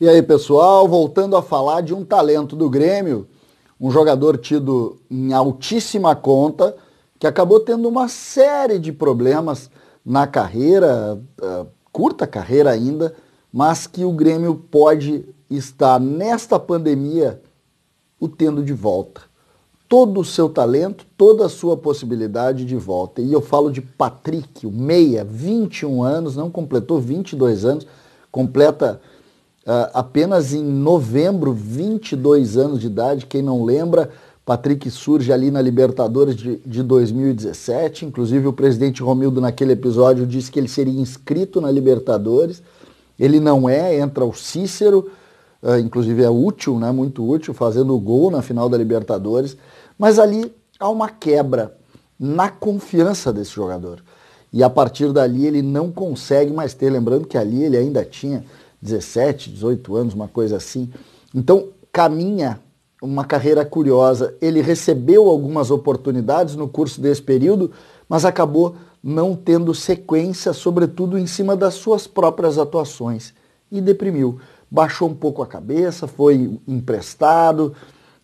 E aí, pessoal, voltando a falar de um talento do Grêmio, um jogador tido em altíssima conta, que acabou tendo uma série de problemas na carreira, ah, curta carreira ainda, mas que o Grêmio pode estar nesta pandemia o tendo de volta. Todo o seu talento, toda a sua possibilidade de volta. E eu falo de Patrick, o meia, 21 anos, não completou 22 anos, completa Uh, apenas em novembro, 22 anos de idade, quem não lembra, Patrick surge ali na Libertadores de, de 2017. Inclusive, o presidente Romildo, naquele episódio, disse que ele seria inscrito na Libertadores. Ele não é, entra o Cícero, uh, inclusive é útil, né, muito útil, fazendo o gol na final da Libertadores. Mas ali há uma quebra na confiança desse jogador. E a partir dali ele não consegue mais ter. Lembrando que ali ele ainda tinha 17, 18 anos, uma coisa assim. Então, caminha uma carreira curiosa. Ele recebeu algumas oportunidades no curso desse período, mas acabou não tendo sequência, sobretudo em cima das suas próprias atuações. E deprimiu. Baixou um pouco a cabeça, foi emprestado,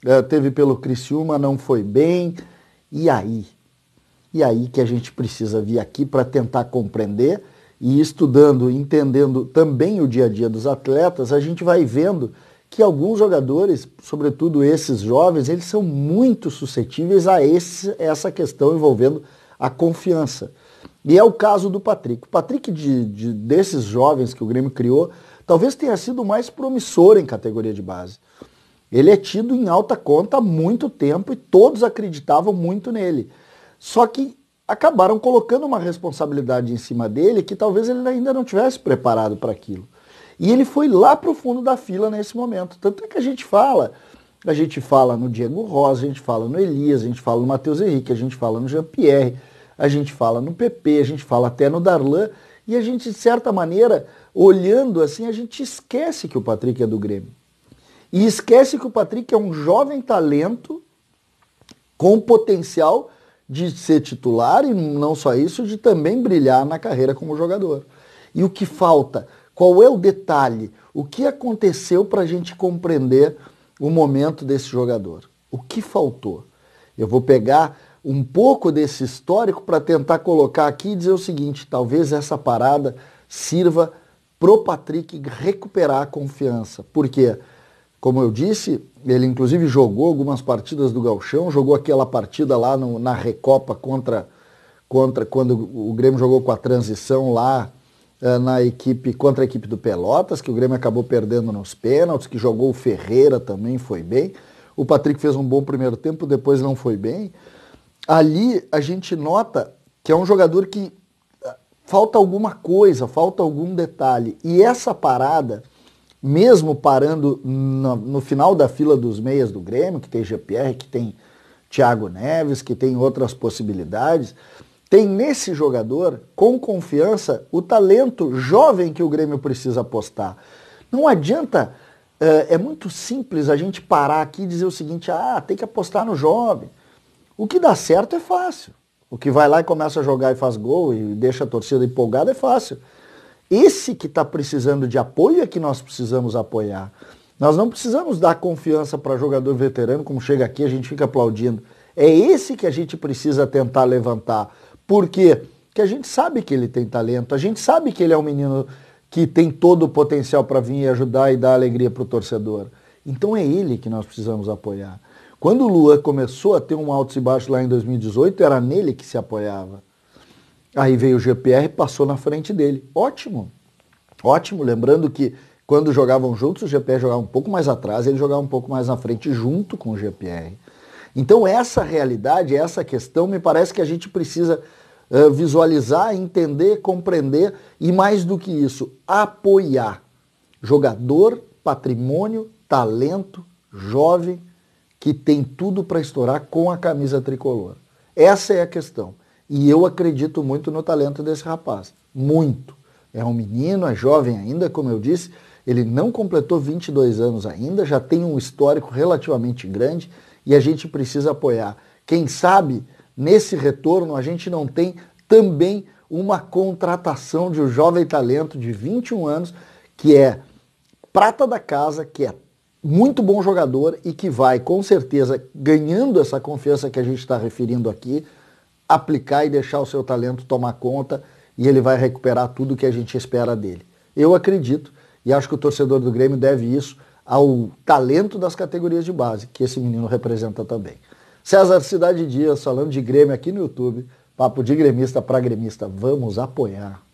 eh, teve pelo Criciúma, não foi bem. E aí? E aí que a gente precisa vir aqui para tentar compreender e estudando, entendendo também o dia a dia dos atletas, a gente vai vendo que alguns jogadores, sobretudo esses jovens, eles são muito suscetíveis a esse, essa questão envolvendo a confiança. E é o caso do Patrick. O Patrick, de, de, desses jovens que o Grêmio criou, talvez tenha sido o mais promissor em categoria de base. Ele é tido em alta conta há muito tempo e todos acreditavam muito nele. Só que acabaram colocando uma responsabilidade em cima dele que talvez ele ainda não tivesse preparado para aquilo. E ele foi lá para o fundo da fila nesse momento. Tanto é que a gente fala, a gente fala no Diego Rosa, a gente fala no Elias, a gente fala no Matheus Henrique, a gente fala no Jean-Pierre, a gente fala no PP, a gente fala até no Darlan, e a gente, de certa maneira, olhando assim, a gente esquece que o Patrick é do Grêmio. E esquece que o Patrick é um jovem talento com potencial de ser titular e não só isso, de também brilhar na carreira como jogador. E o que falta? Qual é o detalhe? O que aconteceu para a gente compreender o momento desse jogador? O que faltou? Eu vou pegar um pouco desse histórico para tentar colocar aqui e dizer o seguinte: talvez essa parada sirva pro Patrick recuperar a confiança. Por quê? Como eu disse, ele inclusive jogou algumas partidas do Galchão, jogou aquela partida lá no, na Recopa contra, contra quando o Grêmio jogou com a transição lá eh, na equipe contra a equipe do Pelotas, que o Grêmio acabou perdendo nos pênaltis, que jogou o Ferreira também foi bem. O Patrick fez um bom primeiro tempo, depois não foi bem. Ali a gente nota que é um jogador que eh, falta alguma coisa, falta algum detalhe. E essa parada mesmo parando no, no final da fila dos meias do Grêmio, que tem GPR, que tem Thiago Neves, que tem outras possibilidades, tem nesse jogador, com confiança, o talento jovem que o Grêmio precisa apostar. Não adianta, é, é muito simples a gente parar aqui e dizer o seguinte: ah, tem que apostar no jovem. O que dá certo é fácil. O que vai lá e começa a jogar e faz gol e deixa a torcida empolgada é fácil. Esse que está precisando de apoio é que nós precisamos apoiar. Nós não precisamos dar confiança para jogador veterano, como chega aqui, a gente fica aplaudindo. É esse que a gente precisa tentar levantar. Por quê? Porque a gente sabe que ele tem talento, a gente sabe que ele é um menino que tem todo o potencial para vir e ajudar e dar alegria para o torcedor. Então é ele que nós precisamos apoiar. Quando o Luan começou a ter um alto e baixo lá em 2018, era nele que se apoiava. Aí veio o GPR e passou na frente dele. Ótimo, ótimo. Lembrando que quando jogavam juntos, o GPR jogava um pouco mais atrás, ele jogava um pouco mais na frente junto com o GPR. Então essa realidade, essa questão, me parece que a gente precisa uh, visualizar, entender, compreender e mais do que isso, apoiar jogador, patrimônio, talento, jovem que tem tudo para estourar com a camisa tricolor. Essa é a questão. E eu acredito muito no talento desse rapaz. Muito. É um menino, é jovem ainda, como eu disse. Ele não completou 22 anos ainda, já tem um histórico relativamente grande e a gente precisa apoiar. Quem sabe nesse retorno a gente não tem também uma contratação de um jovem talento de 21 anos que é prata da casa, que é muito bom jogador e que vai, com certeza, ganhando essa confiança que a gente está referindo aqui, aplicar e deixar o seu talento tomar conta e ele vai recuperar tudo que a gente espera dele. Eu acredito e acho que o torcedor do Grêmio deve isso ao talento das categorias de base, que esse menino representa também. César Cidade Dias falando de Grêmio aqui no YouTube, papo de gremista para gremista. Vamos apoiar.